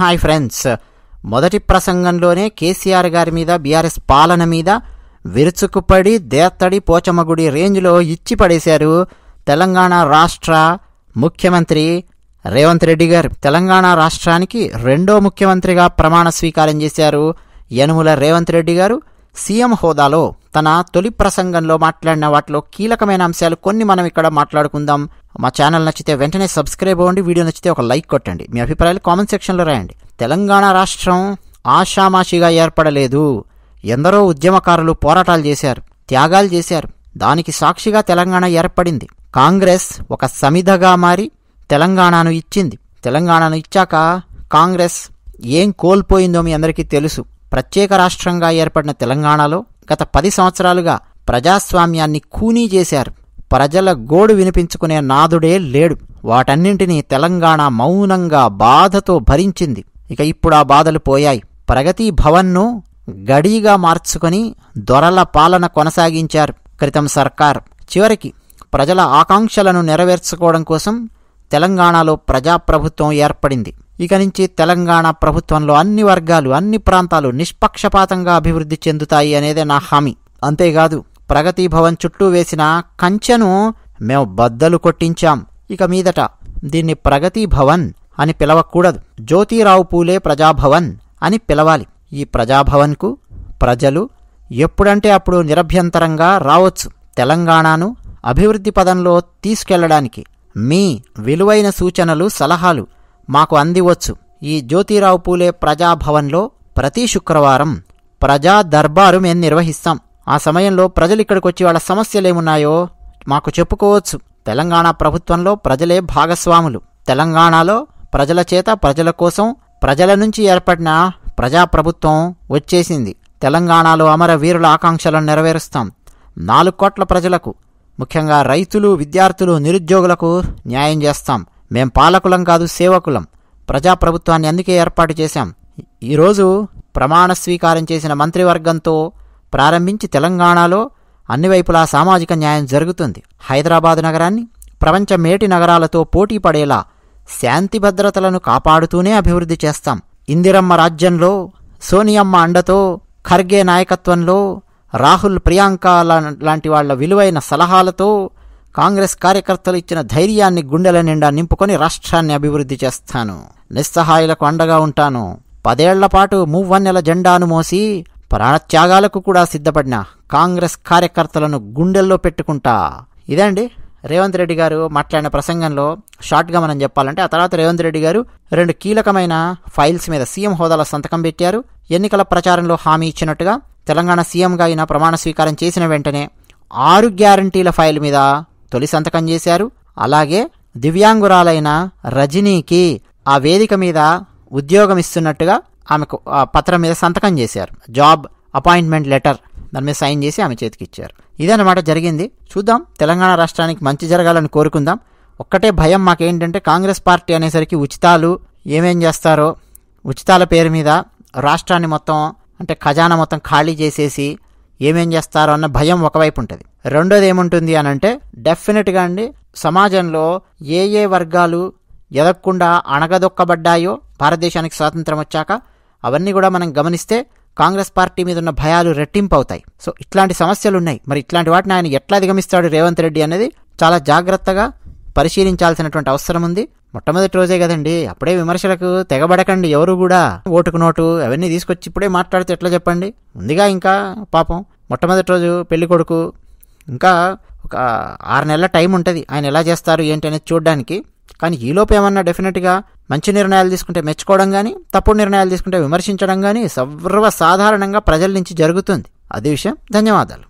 hi friends మొదటి ప్రసంగంలోనే కేసీఆర్ గారి మీద బీఆర్ఎస్ పాలన మీద విరుచుకుపడి దేత్తడి పోచమగుడి రేంజ్లో ఇచ్చి పడేశారు తెలంగాణ రాష్ట్ర ముఖ్యమంత్రి రేవంత్ రెడ్డి గారు తెలంగాణ రాష్ట్రానికి రెండో ముఖ్యమంత్రిగా ప్రమాణ స్వీకారం చేశారు యనుముల రేవంత్ రెడ్డి గారు సీఎం హోదాలో తన తొలి ప్రసంగంలో మాట్లాడిన వాటిలో కీలకమైన అంశాలు కొన్ని మనం ఇక్కడ మాట్లాడుకుందాం మా ఛానల్ నచ్చితే వెంటనే సబ్స్క్రైబ్ అవ్వండి వీడియో నచ్చితే ఒక లైక్ కొట్టండి మీ అభిప్రాయాలు కామెంట్ సెక్షన్లో రాయండి తెలంగాణ రాష్ట్రం ఆషామాషిగా ఏర్పడలేదు ఎందరో ఉద్యమకారులు పోరాటాలు చేశారు త్యాగాలు చేశారు దానికి సాక్షిగా తెలంగాణ ఏర్పడింది కాంగ్రెస్ ఒక సమిధగా మారి తెలంగాణను ఇచ్చింది తెలంగాణను ఇచ్చాక కాంగ్రెస్ ఏం కోల్పోయిందో మీ అందరికీ తెలుసు ప్రత్యేక రాష్ట్రంగా ఏర్పడిన తెలంగాణలో గత పది సంవత్సరాలుగా ప్రజాస్వామ్యాన్ని కూనీ చేశారు ప్రజల గోడు వినిపించుకునే నాదుడే లేడు వాటన్నింటినీ తెలంగాణ మౌనంగా బాధతో భరించింది ఇక ఇప్పుడు ఆ బాధలు పోయాయి ప్రగతి భవన్ను గడిగా మార్చుకొని దొరల పాలన కొనసాగించారు క్రితం సర్కార్ చివరికి ప్రజల ఆకాంక్షలను నెరవేర్చుకోవడం కోసం తెలంగాణలో ప్రజాప్రభుత్వం ఏర్పడింది ఇక నుంచి తెలంగాణ ప్రభుత్వంలో అన్ని వర్గాలు అన్ని ప్రాంతాలు నిష్పక్షపాతంగా అభివృద్ధి చెందుతాయి అనేదే నా హామీ అంతేకాదు ప్రగతి భవన్ చుట్టూ వేసిన కంచెను మేము బద్దలు కొట్టించాం ఇక మీదట దీన్ని ప్రగతి భవన్ అని పిలవకూడదు జ్యోతిరావు పూలే ప్రజాభవన్ అని పిలవాలి ఈ ప్రజాభవన్కు ప్రజలు ఎప్పుడంటే అప్పుడు నిరభ్యంతరంగా రావచ్చు తెలంగాణను అభివృద్ధి పదంలో తీసుకెళ్లడానికి మీ విలువైన సూచనలు సలహాలు మాకు అందివచ్చు ఈ జ్యోతిరావు పూలే ప్రజాభవన్లో ప్రతి శుక్రవారం ప్రజా దర్బారు మేము నిర్వహిస్తాం ఆ సమయంలో ప్రజలు ఇక్కడికి వచ్చి వాళ్ళ సమస్యలేమున్నాయో మాకు చెప్పుకోవచ్చు తెలంగాణ ప్రభుత్వంలో ప్రజలే భాగస్వాములు తెలంగాణలో ప్రజల చేత ప్రజల కోసం ప్రజల నుంచి ఏర్పడిన ప్రజాప్రభుత్వం వచ్చేసింది తెలంగాణలో అమర వీరుల ఆకాంక్షలను నెరవేరుస్తాం నాలుగు కోట్ల ప్రజలకు ముఖ్యంగా రైతులు విద్యార్థులు నిరుద్యోగులకు న్యాయం చేస్తాం మేం పాలకులం కాదు సేవకులం ప్రజాప్రభుత్వాన్ని అందుకే ఏర్పాటు చేశాం ఈరోజు ప్రమాణ స్వీకారం చేసిన మంత్రివర్గంతో ప్రారంభించి తెలంగాణలో అన్ని వైపులా సామాజిక న్యాయం జరుగుతుంది హైదరాబాద్ నగరాన్ని ప్రపంచ మేటి నగరాలతో పోటీ పడేలా శాంతి భద్రతలను కాపాడుతూనే అభివృద్ధి చేస్తాం ఇందిరమ్మ రాజ్యంలో సోనియమ్మ అండతో ఖర్గే నాయకత్వంలో రాహుల్ ప్రియాంక లాంటి వాళ్ల విలువైన సలహాలతో కాంగ్రెస్ కార్యకర్తలు ఇచ్చిన ధైర్యాన్ని గుండెల నిండా నింపుకొని రాష్ట్రాన్ని అభివృద్ధి చేస్తాను నిస్సహాయులకు అండగా ఉంటాను పదేళ్ల పాటు మూవన్నెల జెండాను మోసి ప్రాణత్యాగాలకు కూడా సిద్ధపడిన కాంగ్రెస్ కార్యకర్తలను గుండెల్లో పెట్టుకుంటా ఇదండి రేవంత్ రెడ్డి గారు మాట్లాడిన ప్రసంగంలో షార్ట్గా మనం చెప్పాలంటే ఆ తర్వాత రేవంత్ రెడ్డి గారు రెండు కీలకమైన ఫైల్స్ మీద సీఎం హోదాలో సంతకం పెట్టారు ఎన్నికల ప్రచారంలో హామీ ఇచ్చినట్టుగా తెలంగాణ సీఎంగా ఆయన ప్రమాణ స్వీకారం చేసిన వెంటనే ఆరు గ్యారంటీల ఫైల్ మీద తొలి సంతకం చేశారు అలాగే దివ్యాంగురాలైన రజనీకి ఆ వేదిక మీద ఉద్యోగం ఇస్తున్నట్టుగా ఆమెకు పత్రం మీద సంతకం చేశారు జాబ్ అపాయింట్మెంట్ లెటర్ దాని మీద సైన్ చేసి ఆమె చేతికి ఇచ్చారు ఇదన్నమాట జరిగింది చూద్దాం తెలంగాణ రాష్ట్రానికి మంచి జరగాలని కోరుకుందాం ఒక్కటే భయం మాకేంటంటే కాంగ్రెస్ పార్టీ అనేసరికి ఉచితాలు ఏమేం చేస్తారో ఉచితాల పేరు మీద రాష్ట్రాన్ని మొత్తం అంటే ఖజానా మొత్తం ఖాళీ చేసేసి ఏమేం చేస్తారో అన్న భయం ఒకవైపు ఉంటుంది రెండోది ఏముంటుంది అని అంటే డెఫినెట్గా అండి సమాజంలో ఏ ఏ వర్గాలు ఎదగకుండా అణగదొక్కబడ్డాయో భారతదేశానికి స్వాతంత్రం వచ్చాక అవన్నీ కూడా మనం గమనిస్తే కాంగ్రెస్ పార్టీ మీద ఉన్న భయాలు రెట్టింపు అవుతాయి సో ఇట్లాంటి సమస్యలు ఉన్నాయి మరి ఇట్లాంటి వాటిని ఆయన ఎట్లా అధిగమిస్తాడు రేవంత్ రెడ్డి అనేది చాలా జాగ్రత్తగా పరిశీలించాల్సినటువంటి అవసరం ఉంది మొట్టమొదటి రోజే కదండి అప్పుడే విమర్శలకు తెగబడకండి ఎవరు కూడా ఓటుకు నోటు అవన్నీ తీసుకొచ్చి ఇప్పుడే మాట్లాడితే ఎట్లా చెప్పండి ముందుగా ఇంకా పాపం మొట్టమొదటి రోజు పెళ్లి కొడుకు ఇంకా ఒక ఆరు నెలల టైం ఉంటుంది ఆయన ఎలా చేస్తారు ఏంటి అనేది చూడడానికి కానీ ఈలోపు ఏమన్నా డెఫినెట్గా మంచి నిర్ణయాలు తీసుకుంటే మెచ్చుకోవడం కానీ తప్పుడు నిర్ణయాలు తీసుకుంటే విమర్శించడం కానీ సర్వసాధారణంగా ప్రజల నుంచి జరుగుతుంది అదే విషయం ధన్యవాదాలు